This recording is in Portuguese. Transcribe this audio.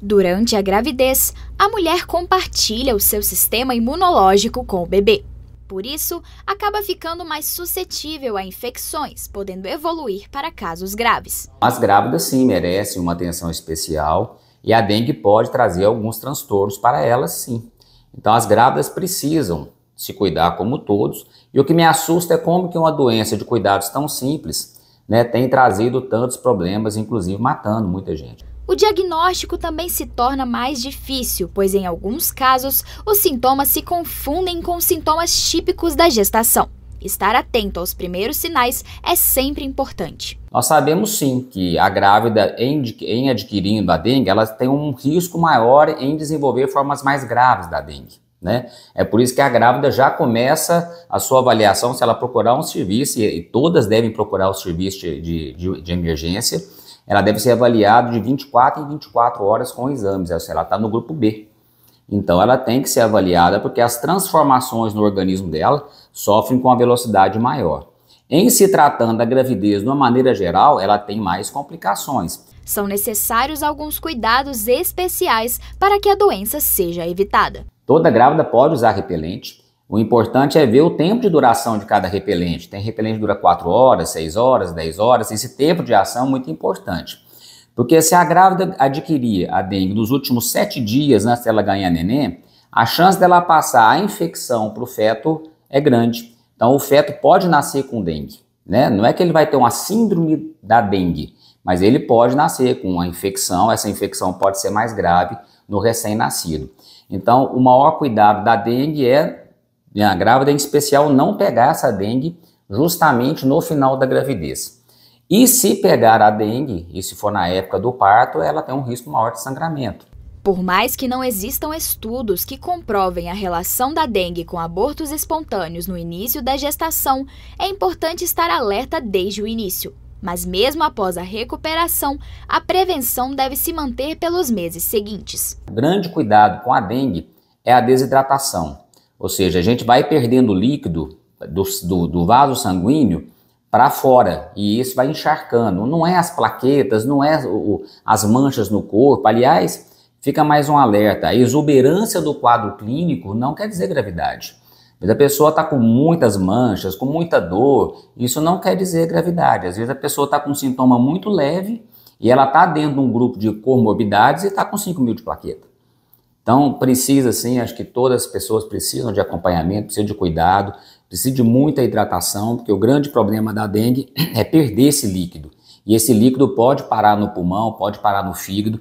Durante a gravidez, a mulher compartilha o seu sistema imunológico com o bebê. Por isso, acaba ficando mais suscetível a infecções, podendo evoluir para casos graves. As grávidas sim merecem uma atenção especial e a dengue pode trazer alguns transtornos para elas sim. Então as grávidas precisam se cuidar como todos. E o que me assusta é como que uma doença de cuidados tão simples, né, tem trazido tantos problemas, inclusive matando muita gente. O diagnóstico também se torna mais difícil, pois em alguns casos os sintomas se confundem com sintomas típicos da gestação. Estar atento aos primeiros sinais é sempre importante. Nós sabemos sim que a grávida, em adquirindo a dengue, ela tem um risco maior em desenvolver formas mais graves da dengue. Né? É por isso que a grávida já começa a sua avaliação se ela procurar um serviço, e todas devem procurar o serviço de, de, de emergência, ela deve ser avaliada de 24 em 24 horas com exames, se ela está no grupo B. Então ela tem que ser avaliada porque as transformações no organismo dela sofrem com a velocidade maior. Em se tratando da gravidez de uma maneira geral, ela tem mais complicações. São necessários alguns cuidados especiais para que a doença seja evitada. Toda grávida pode usar repelente. O importante é ver o tempo de duração de cada repelente. Tem repelente que dura 4 horas, 6 horas, 10 horas. Esse tempo de ação é muito importante. Porque se a grávida adquirir a dengue nos últimos 7 dias antes né, dela ganhar neném, a chance dela passar a infecção para o feto é grande. Então o feto pode nascer com dengue. Né? Não é que ele vai ter uma síndrome da dengue, mas ele pode nascer com uma infecção. Essa infecção pode ser mais grave no recém-nascido. Então, o maior cuidado da dengue é, né, a grávida em especial, não pegar essa dengue justamente no final da gravidez. E se pegar a dengue, e se for na época do parto, ela tem um risco maior de sangramento. Por mais que não existam estudos que comprovem a relação da dengue com abortos espontâneos no início da gestação, é importante estar alerta desde o início. Mas, mesmo após a recuperação, a prevenção deve se manter pelos meses seguintes. Grande cuidado com a dengue é a desidratação, ou seja, a gente vai perdendo líquido do, do, do vaso sanguíneo para fora e isso vai encharcando. Não é as plaquetas, não é o, as manchas no corpo. Aliás, fica mais um alerta: a exuberância do quadro clínico não quer dizer gravidade. Mas a pessoa está com muitas manchas, com muita dor, isso não quer dizer gravidade. Às vezes a pessoa está com um sintoma muito leve e ela está dentro de um grupo de comorbidades e está com 5 mil de plaqueta. Então precisa sim, acho que todas as pessoas precisam de acompanhamento, precisam de cuidado, precisam de muita hidratação, porque o grande problema da dengue é perder esse líquido. E esse líquido pode parar no pulmão, pode parar no fígado